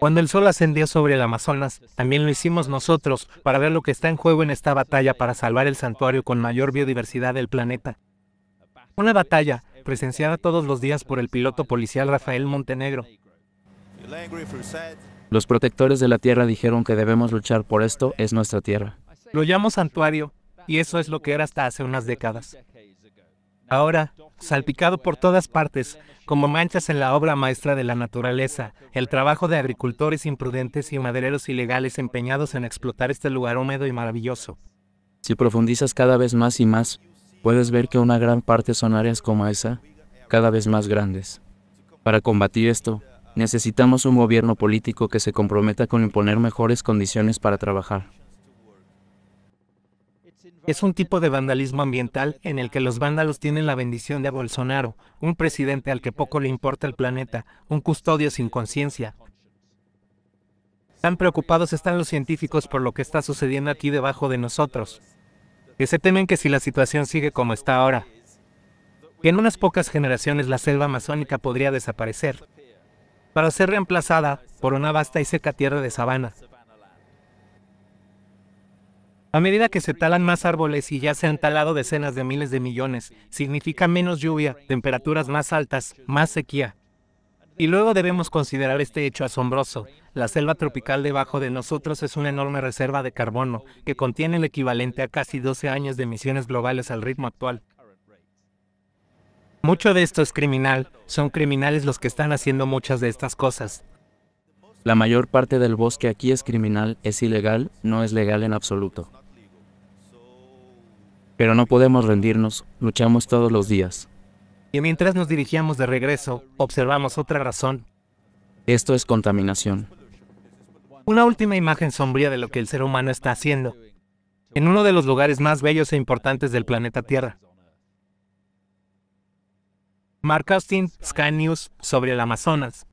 Cuando el sol ascendió sobre el Amazonas, también lo hicimos nosotros para ver lo que está en juego en esta batalla para salvar el santuario con mayor biodiversidad del planeta. Una batalla presenciada todos los días por el piloto policial Rafael Montenegro. Los protectores de la tierra dijeron que debemos luchar por esto, es nuestra tierra. Lo llamo santuario, y eso es lo que era hasta hace unas décadas ahora salpicado por todas partes, como manchas en la obra maestra de la naturaleza, el trabajo de agricultores imprudentes y madereros ilegales empeñados en explotar este lugar húmedo y maravilloso. Si profundizas cada vez más y más, puedes ver que una gran parte son áreas como esa, cada vez más grandes. Para combatir esto, necesitamos un gobierno político que se comprometa con imponer mejores condiciones para trabajar. Es un tipo de vandalismo ambiental en el que los vándalos tienen la bendición de Bolsonaro, un presidente al que poco le importa el planeta, un custodio sin conciencia. Tan preocupados están los científicos por lo que está sucediendo aquí debajo de nosotros, que se temen que si la situación sigue como está ahora, que en unas pocas generaciones la selva amazónica podría desaparecer, para ser reemplazada por una vasta y seca tierra de sabana, a medida que se talan más árboles y ya se han talado decenas de miles de millones, significa menos lluvia, temperaturas más altas, más sequía. Y luego debemos considerar este hecho asombroso. La selva tropical debajo de nosotros es una enorme reserva de carbono, que contiene el equivalente a casi 12 años de emisiones globales al ritmo actual. Mucho de esto es criminal, son criminales los que están haciendo muchas de estas cosas. La mayor parte del bosque aquí es criminal, es ilegal, no es legal en absoluto pero no podemos rendirnos, luchamos todos los días. Y mientras nos dirigíamos de regreso, observamos otra razón. Esto es contaminación. Una última imagen sombría de lo que el ser humano está haciendo, en uno de los lugares más bellos e importantes del planeta Tierra. Mark Austin, Sky News, sobre el Amazonas.